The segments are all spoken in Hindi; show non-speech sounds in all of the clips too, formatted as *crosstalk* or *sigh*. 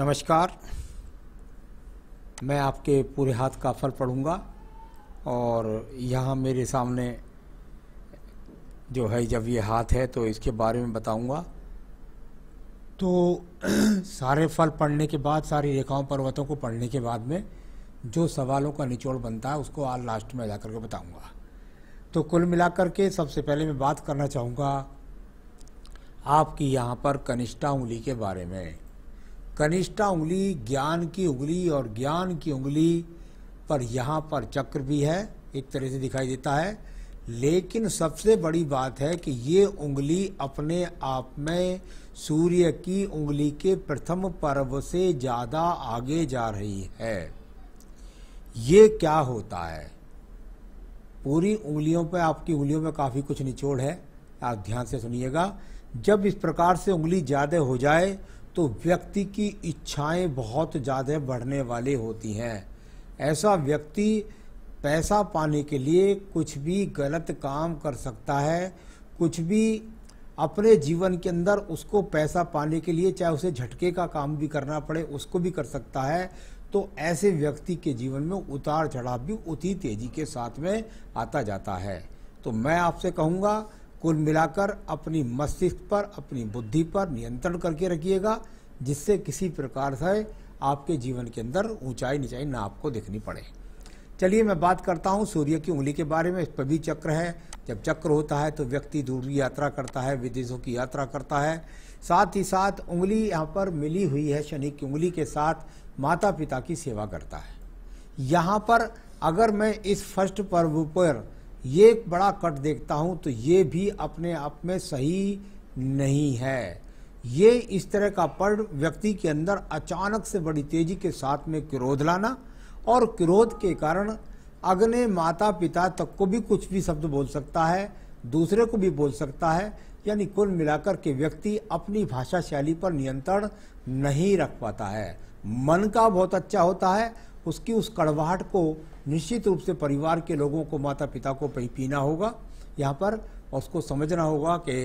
नमस्कार मैं आपके पूरे हाथ का फल पढ़ूंगा और यहाँ मेरे सामने जो है जब ये हाथ है तो इसके बारे में बताऊंगा तो *clears throat* सारे फल पढ़ने के बाद सारी रेखाओं पर्वतों को पढ़ने के बाद में जो सवालों का निचोड़ बनता है उसको आज लास्ट में जा के बताऊंगा तो कुल मिलाकर के सबसे पहले मैं बात करना चाहूँगा आपकी यहाँ पर कनिष्ठा उंगली के बारे में कनिष्ठा उंगली ज्ञान की उंगली और ज्ञान की उंगली पर यहाँ पर चक्र भी है एक तरह से दिखाई देता है लेकिन सबसे बड़ी बात है कि ये उंगली अपने आप में सूर्य की उंगली के प्रथम पर्व से ज़्यादा आगे जा रही है ये क्या होता है पूरी उंगलियों पर आपकी उंगलियों में काफ़ी कुछ निचोड़ है आप ध्यान से सुनिएगा जब इस प्रकार से उंगली ज़्यादा हो जाए तो व्यक्ति की इच्छाएं बहुत ज़्यादा बढ़ने वाली होती हैं ऐसा व्यक्ति पैसा पाने के लिए कुछ भी गलत काम कर सकता है कुछ भी अपने जीवन के अंदर उसको पैसा पाने के लिए चाहे उसे झटके का काम भी करना पड़े उसको भी कर सकता है तो ऐसे व्यक्ति के जीवन में उतार चढ़ाव भी उतनी तेज़ी के साथ में आता जाता है तो मैं आपसे कहूँगा कुल मिलाकर अपनी मस्तिष्क पर अपनी बुद्धि पर नियंत्रण करके रखिएगा जिससे किसी प्रकार से आपके जीवन के अंदर ऊंचाई निचाई ना आपको देखनी पड़े चलिए मैं बात करता हूँ सूर्य की उंगली के बारे में इस पर भी चक्र है जब चक्र होता है तो व्यक्ति दूर की यात्रा करता है विदेशों की यात्रा करता है साथ ही साथ उंगली यहाँ पर मिली हुई है शनि की उंगली के साथ माता पिता की सेवा करता है यहाँ पर अगर मैं इस फर्स्ट पर्व पर ये एक बड़ा कट देखता हूँ तो ये भी अपने आप में सही नहीं है ये इस तरह का पर्व व्यक्ति के अंदर अचानक से बड़ी तेजी के साथ में क्रोध लाना और क्रोध के कारण अग्नि माता पिता तक को भी कुछ भी शब्द बोल सकता है दूसरे को भी बोल सकता है यानी कुल मिलाकर के व्यक्ति अपनी भाषा शैली पर नियंत्रण नहीं रख पाता है मन का बहुत अच्छा होता है उसकी उस कड़वाहट को निश्चित रूप से परिवार के लोगों को माता पिता को पीना होगा यहाँ पर उसको समझना होगा कि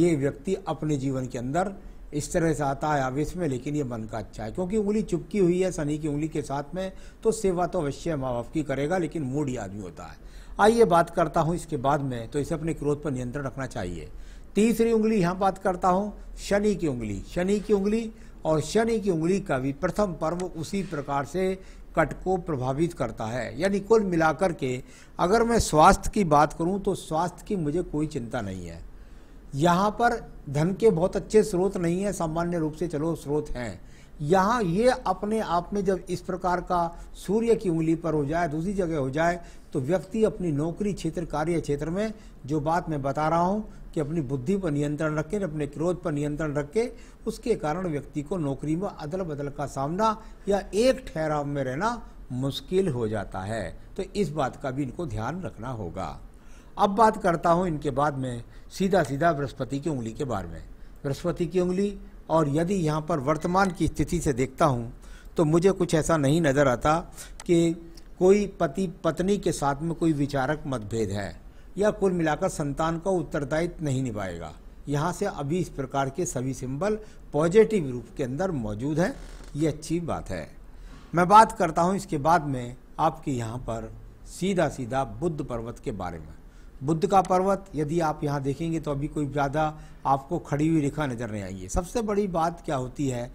ये व्यक्ति अपने जीवन के अंदर इस तरह से आता है आवेश में लेकिन ये मन का अच्छा है क्योंकि उंगली चुपकी हुई है शनि की उंगली के साथ में तो सेवा तो अवश्य माँ बाप की करेगा लेकिन मूड ही आदमी होता है आइए बात करता हूँ इसके बाद में तो इसे अपने क्रोध पर नियंत्रण रखना चाहिए तीसरी उंगली यहाँ बात करता हूँ शनि की उंगली शनि की उंगली और शनि की उंगली का भी प्रथम पर्व उसी प्रकार से कट को प्रभावित करता है यानी कुल मिलाकर के अगर मैं स्वास्थ्य की बात करूं तो स्वास्थ्य की मुझे कोई चिंता नहीं है यहाँ पर धन के बहुत अच्छे स्रोत नहीं हैं सामान्य रूप से चलो स्रोत हैं यहाँ ये अपने आप में जब इस प्रकार का सूर्य की उंगली पर हो जाए दूसरी जगह हो जाए तो व्यक्ति अपनी नौकरी क्षेत्र कार्य क्षेत्र में जो बात मैं बता रहा हूँ कि अपनी बुद्धि पर नियंत्रण रखे अपने क्रोध पर नियंत्रण रखे उसके कारण व्यक्ति को नौकरी में अदल बदल का सामना या एक ठहराव में रहना मुश्किल हो जाता है तो इस बात का भी इनको ध्यान रखना होगा अब बात करता हूँ इनके बाद में सीधा सीधा बृहस्पति की उंगली के बारे में बृहस्पति की उंगली और यदि यहाँ पर वर्तमान की स्थिति से देखता हूँ तो मुझे कुछ ऐसा नहीं नज़र आता कि कोई पति पत्नी के साथ में कोई विचारक मतभेद है या कुल मिलाकर संतान का उत्तरदायित्व नहीं निभाएगा यहाँ से अभी इस प्रकार के सभी सिंबल पॉजिटिव रूप के अंदर मौजूद हैं ये अच्छी बात है मैं बात करता हूँ इसके बाद में आपके यहाँ पर सीधा सीधा बुद्ध पर्वत के बारे में बुद्ध का पर्वत यदि आप यहाँ देखेंगे तो अभी कोई ज़्यादा आपको खड़ी हुई रेखा नज़र नहीं आएगी सबसे बड़ी बात क्या होती है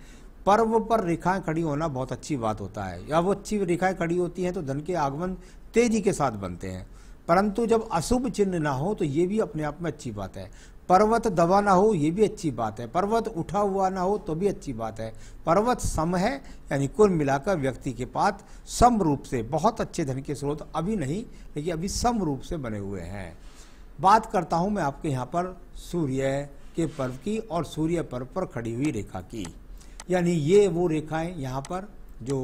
पर्व पर रेखाएं खड़ी होना बहुत अच्छी बात होता है या वो अच्छी रेखाएं खड़ी होती हैं तो धन के आगमन तेजी के साथ बनते हैं परंतु जब अशुभ चिन्ह ना हो तो ये भी अपने आप में अच्छी बात है पर्वत दबा ना हो ये भी अच्छी बात है पर्वत उठा हुआ ना हो तो भी अच्छी बात है पर्वत सम है यानी कुल मिलाकर व्यक्ति के पास सम रूप से बहुत अच्छे धन के स्रोत अभी नहीं लेकिन अभी सम रूप से बने हुए हैं बात करता हूँ मैं आपके यहाँ पर सूर्य के पर्व की और सूर्य पर्व पर खड़ी हुई रेखा की यानी ये वो रेखाएं यहाँ पर जो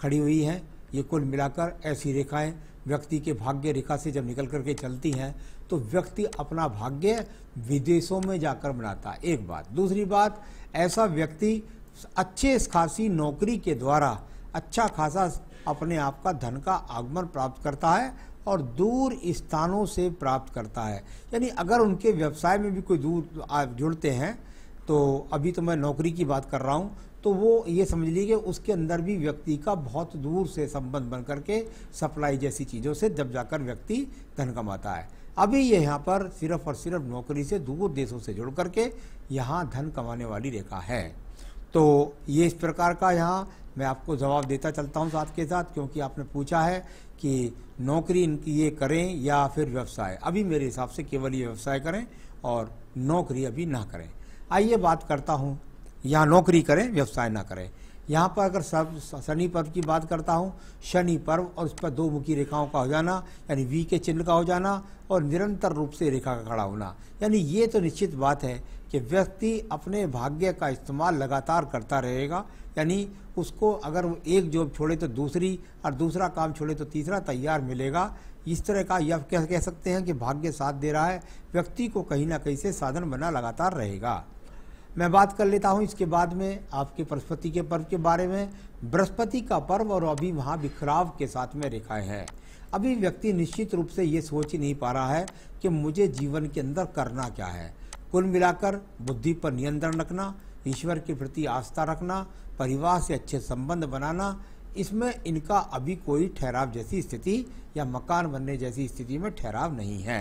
खड़ी हुई हैं ये कुल मिलाकर ऐसी रेखाएं व्यक्ति के भाग्य रेखा से जब निकल करके चलती हैं तो व्यक्ति अपना भाग्य विदेशों में जाकर बनाता है एक बात दूसरी बात ऐसा व्यक्ति अच्छे खासी नौकरी के द्वारा अच्छा खासा अपने आप का धन का आगमन प्राप्त करता है और दूर स्थानों से प्राप्त करता है यानी अगर उनके व्यवसाय में भी कोई दूर जुड़ते हैं तो अभी तो मैं नौकरी की बात कर रहा हूँ तो वो ये समझ लीजिए कि उसके अंदर भी व्यक्ति का बहुत दूर से संबंध बन करके सप्लाई जैसी चीज़ों से जब जाकर व्यक्ति धन कमाता है अभी ये यहाँ पर सिर्फ और सिर्फ नौकरी से दूर देशों से जुड़ करके यहाँ धन कमाने वाली रेखा है तो ये इस प्रकार का यहाँ मैं आपको जवाब देता चलता हूँ साथ के साथ क्योंकि आपने पूछा है कि नौकरी इनकी ये करें या फिर व्यवसाय अभी मेरे हिसाब से केवल ये व्यवसाय करें और नौकरी अभी ना करें आइए बात करता हूँ यहाँ नौकरी करें व्यवसाय ना करें यहाँ पर अगर सब शनि पर्व की बात करता हूँ शनि पर्व और उस पर दो मुखी रेखाओं का हो जाना यानी वी के चिन्ह का हो जाना और निरंतर रूप से रेखा का खड़ा होना यानी ये तो निश्चित बात है कि व्यक्ति अपने भाग्य का इस्तेमाल लगातार करता रहेगा यानी उसको अगर वो एक जॉब छोड़े तो दूसरी और दूसरा काम छोड़े तो तीसरा तैयार मिलेगा इस तरह का यह कह सकते हैं कि भाग्य साथ दे रहा है व्यक्ति को कहीं ना कहीं से साधन बना लगातार रहेगा मैं बात कर लेता हूँ इसके बाद में आपके बृहस्पति के पर्व के बारे में बृहस्पति का पर्व और अभी वहाँ बिखराव के साथ में रेखाएं हैं अभी व्यक्ति निश्चित रूप से ये सोच ही नहीं पा रहा है कि मुझे जीवन के अंदर करना क्या है कुल मिलाकर बुद्धि पर नियंत्रण रखना ईश्वर के प्रति आस्था रखना परिवार से अच्छे संबंध बनाना इसमें इनका अभी कोई ठहराव जैसी स्थिति या मकान बनने जैसी स्थिति में ठहराव नहीं है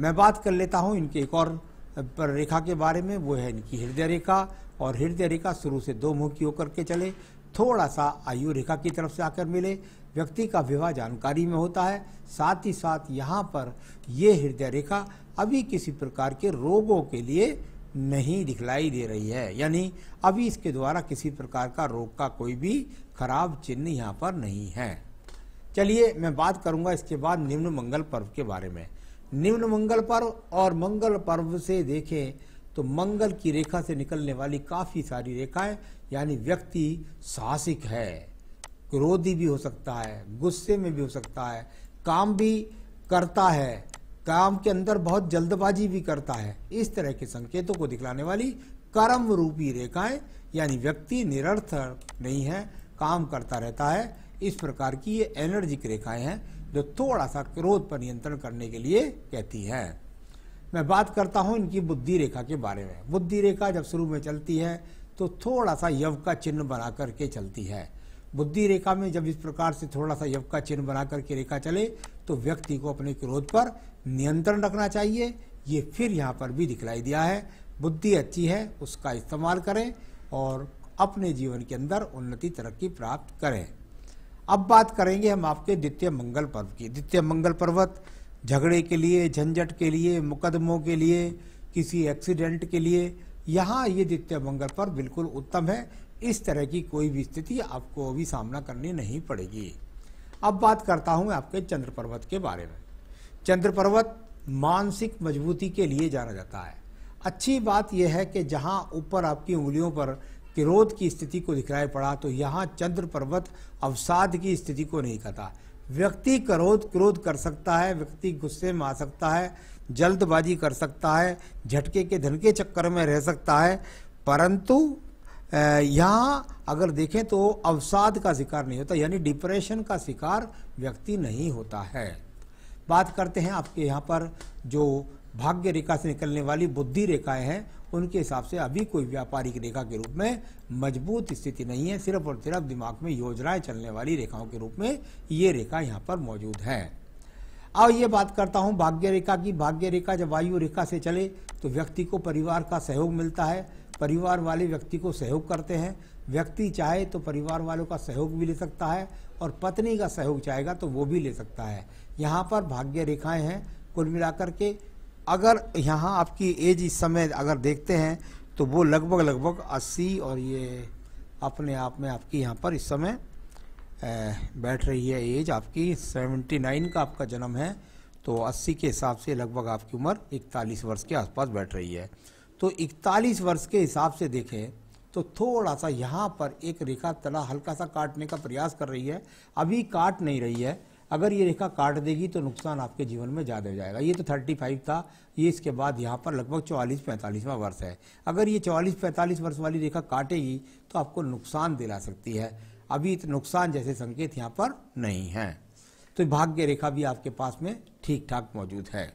मैं बात कर लेता हूँ इनके एक और पर रेखा के बारे में वो है इनकी हृदय रेखा और हृदय रेखा शुरू से दो मुख की होकर के चले थोड़ा सा आयु रेखा की तरफ से आकर मिले व्यक्ति का विवाह जानकारी में होता है साथ ही साथ यहाँ पर ये हृदय रेखा अभी किसी प्रकार के रोगों के लिए नहीं दिखलाई दे रही है यानी अभी इसके द्वारा किसी प्रकार का रोग का कोई भी खराब चिन्ह यहाँ पर नहीं है चलिए मैं बात करूँगा इसके बाद निम्न मंगल पर्व के बारे में निम्न मंगल पर्व और मंगल पर्व से देखें तो मंगल की रेखा से निकलने वाली काफ़ी सारी रेखाएं यानी व्यक्ति साहसिक है क्रोधी भी हो सकता है गुस्से में भी हो सकता है काम भी करता है काम के अंदर बहुत जल्दबाजी भी करता है इस तरह के संकेतों को दिखलाने वाली कर्म रूपी रेखाएं यानी व्यक्ति निरर्थक नहीं है काम करता रहता है इस प्रकार की ये एनर्जिक रेखाएं हैं जो थोड़ा सा क्रोध पर नियंत्रण करने के लिए कहती है मैं बात करता हूं इनकी बुद्धि रेखा के बारे में बुद्धि रेखा जब शुरू में चलती है तो थोड़ा सा यव का चिन्ह बना करके चलती है बुद्धि रेखा में जब इस प्रकार से थोड़ा सा यव का चिन्ह बना करके रेखा चले तो व्यक्ति को अपने क्रोध पर नियंत्रण रखना चाहिए ये फिर यहाँ पर भी दिखलाई दिया है बुद्धि अच्छी है उसका इस्तेमाल करें और अपने जीवन के अंदर उन्नति तरक्की प्राप्त करें अब बात करेंगे हम आपके द्वितीय मंगल पर्व की द्वितीय मंगल पर्वत झगड़े के लिए झंझट के लिए मुकदमों के लिए किसी एक्सीडेंट के लिए यहाँ ये द्वितीय मंगल पर्व बिल्कुल उत्तम है इस तरह की कोई भी स्थिति आपको अभी सामना करनी नहीं पड़ेगी अब बात करता हूँ आपके चंद्र पर्वत के बारे में चंद्र पर्वत मानसिक मजबूती के लिए जाना जाता है अच्छी बात यह है कि जहाँ ऊपर आपकी उंगलियों पर कि रोध की स्थिति को दिखलाए पड़ा तो यहाँ चंद्र पर्वत अवसाद की स्थिति को नहीं कहता व्यक्ति क्रोध क्रोध कर सकता है व्यक्ति गुस्से में आ सकता है जल्दबाजी कर सकता है झटके के धन के चक्कर में रह सकता है परंतु यहाँ अगर देखें तो अवसाद का शिकार नहीं होता यानी डिप्रेशन का शिकार व्यक्ति नहीं होता है बात करते हैं आपके यहाँ पर जो भाग्य रेखा से निकलने वाली बुद्धि रेखाएं हैं उनके हिसाब से अभी कोई व्यापारिक रेखा के रूप में मजबूत स्थिति नहीं है सिर्फ और सिर्फ दिमाग में योजनाएं चलने वाली रेखाओं के रूप में ये रेखा यहाँ पर मौजूद है अब ये बात करता हूँ भाग्य रेखा की भाग्य रेखा जब वायु रेखा से चले तो व्यक्ति को परिवार का सहयोग मिलता है परिवार वाले व्यक्ति को सहयोग करते हैं व्यक्ति चाहे तो परिवार वालों का सहयोग भी ले सकता है और पत्नी का सहयोग चाहेगा तो वो भी ले सकता है यहाँ पर भाग्य रेखाएं हैं कुल मिलाकर के अगर यहाँ आपकी एज इस समय अगर देखते हैं तो वो लगभग लगभग 80 और ये अपने आप में आपकी यहाँ पर इस समय बैठ रही है एज आपकी 79 का आपका जन्म है तो 80 के हिसाब से लगभग आपकी उम्र 41 वर्ष के आसपास बैठ रही है तो 41 वर्ष के हिसाब से देखें तो थोड़ा सा यहाँ पर एक रेखा तला हल्का सा काटने का प्रयास कर रही है अभी काट नहीं रही है अगर ये रेखा काट देगी तो नुकसान आपके जीवन में ज़्यादा हो जाएगा ये तो 35 था ये इसके बाद यहाँ पर लगभग चौवालीस पैंतालीसवा वर्ष है अगर ये चौवालीस पैंतालीस वर्ष वाली रेखा काटेगी तो आपको नुकसान दिला सकती है अभी तो नुकसान जैसे संकेत यहाँ पर नहीं है तो भाग्य रेखा भी आपके पास में ठीक ठाक मौजूद है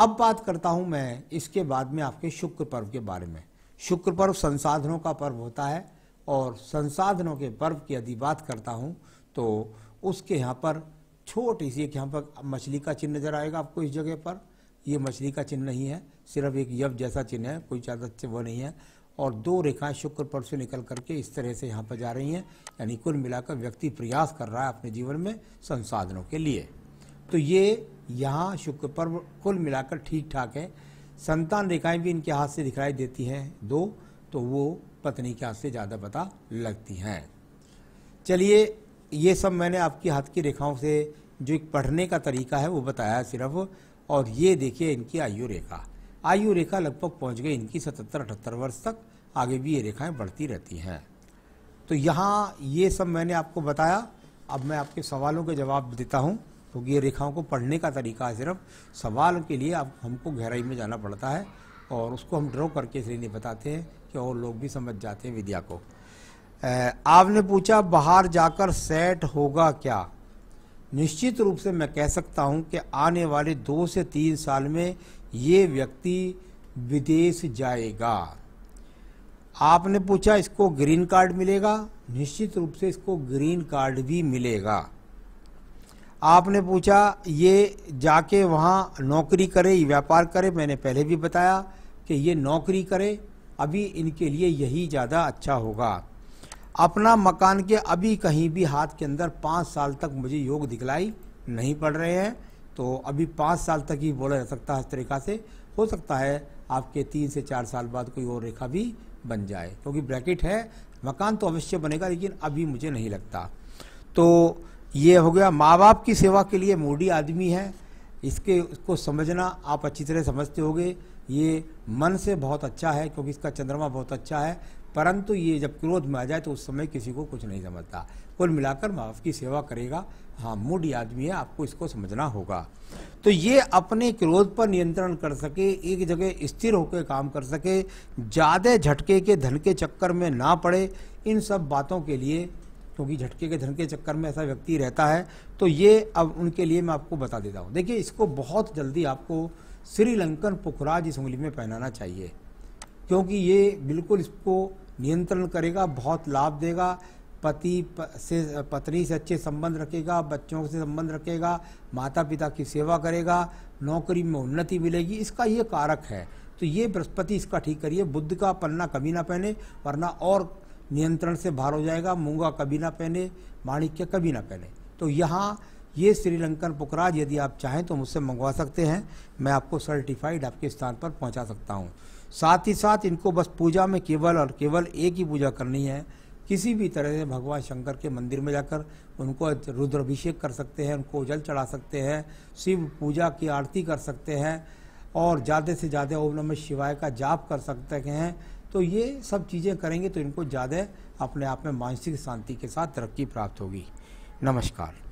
अब बात करता हूं मैं इसके बाद में आपके शुक्र पर्व के बारे में शुक्र पर्व संसाधनों का पर्व होता है और संसाधनों के पर्व की यदि बात करता हूं तो उसके यहाँ पर छोटी सी एक यहाँ पर मछली का चिन्ह नजर आएगा आपको इस जगह पर ये मछली का चिन्ह नहीं है सिर्फ एक यव जैसा चिन्ह है कोई ज़्यादा वो नहीं है और दो रेखाएं शुक्र पर से निकल करके इस तरह से यहाँ पर जा रही हैं यानी कुल मिलाकर व्यक्ति प्रयास कर रहा है अपने जीवन में संसाधनों के लिए तो ये यहाँ शुक्र पर्व कुल मिलाकर ठीक ठाक है संतान रेखाएं भी इनके हाथ से दिखाई देती हैं दो तो वो पत्नी के हाथ से ज़्यादा पता लगती हैं चलिए ये सब मैंने आपकी हाथ की रेखाओं से जो एक पढ़ने का तरीका है वो बताया सिर्फ और ये देखिए इनकी आयु रेखा आयु रेखा लगभग पहुंच गई इनकी सतहत्तर अठहत्तर वर्ष तक आगे भी ये रेखाएं बढ़ती रहती हैं तो यहाँ ये सब मैंने आपको बताया अब मैं आपके सवालों के जवाब देता हूँ क्योंकि तो ये रेखाओं को पढ़ने का तरीका है सिर्फ सवाल के लिए अब हमको गहराई में जाना पड़ता है और उसको हम ड्रॉ करके इसलिए नहीं बताते हैं कि और लोग भी समझ जाते हैं विद्या को आपने पूछा बाहर जाकर सेट होगा क्या निश्चित रूप से मैं कह सकता हूं कि आने वाले दो से तीन साल में ये व्यक्ति विदेश जाएगा आपने पूछा इसको ग्रीन कार्ड मिलेगा निश्चित रूप से इसको ग्रीन कार्ड भी मिलेगा आपने पूछा ये जाके वहाँ नौकरी करे व्यापार करे मैंने पहले भी बताया कि ये नौकरी करे अभी इनके लिए यही ज़्यादा अच्छा होगा अपना मकान के अभी कहीं भी हाथ के अंदर पाँच साल तक मुझे योग दिखलाई नहीं पड़ रहे हैं तो अभी पाँच साल तक ही बोला जा सकता है इस तरीका से हो सकता है आपके तीन से चार साल बाद कोई और रेखा भी बन जाए क्योंकि ब्रैकेट है मकान तो अवश्य बनेगा लेकिन अभी मुझे नहीं लगता तो ये हो गया माँ बाप की सेवा के लिए मूडी आदमी है इसके उसको समझना आप अच्छी तरह समझते होगे ये मन से बहुत अच्छा है क्योंकि इसका चंद्रमा बहुत अच्छा है परंतु ये जब क्रोध में आ जाए तो उस समय किसी को कुछ नहीं समझता कुल मिलाकर माँ बाप की सेवा करेगा हाँ मूडी आदमी है आपको इसको समझना होगा तो ये अपने क्रोध पर नियंत्रण कर सके एक जगह स्थिर होकर काम कर सके ज़्यादा झटके के धन के चक्कर में ना पड़े इन सब बातों के लिए क्योंकि झटके के धन के चक्कर में ऐसा व्यक्ति रहता है तो ये अब उनके लिए मैं आपको बता देता हूँ देखिए इसको बहुत जल्दी आपको श्रीलंकन पुखराज इस उंगली में पहनाना चाहिए क्योंकि ये बिल्कुल इसको नियंत्रण करेगा बहुत लाभ देगा पति से पत्नी से अच्छे संबंध रखेगा बच्चों से संबंध रखेगा माता पिता की सेवा करेगा नौकरी में उन्नति मिलेगी इसका ये कारक है तो ये बृहस्पति इसका ठीक करिए बुद्ध का पन्ना कभी ना पहने वरना और नियंत्रण से बाहर हो जाएगा मूंगा कभी ना पहने माणिक्य कभी ना पहने तो यहाँ ये श्रीलंकन पुकराज यदि आप चाहें तो मुझसे मंगवा सकते हैं मैं आपको सर्टिफाइड आपके स्थान पर पहुँचा सकता हूँ साथ ही साथ इनको बस पूजा में केवल और केवल एक ही पूजा करनी है किसी भी तरह से भगवान शंकर के मंदिर में जाकर उनको रुद्राभिषेक कर सकते हैं उनको जल चढ़ा सकते हैं शिव पूजा की आरती कर सकते हैं और ज़्यादा से ज़्यादा ओम नमः शिवाय का जाप कर सकते हैं तो ये सब चीज़ें करेंगे तो इनको ज़्यादा अपने आप में मानसिक शांति के साथ तरक्की प्राप्त होगी नमस्कार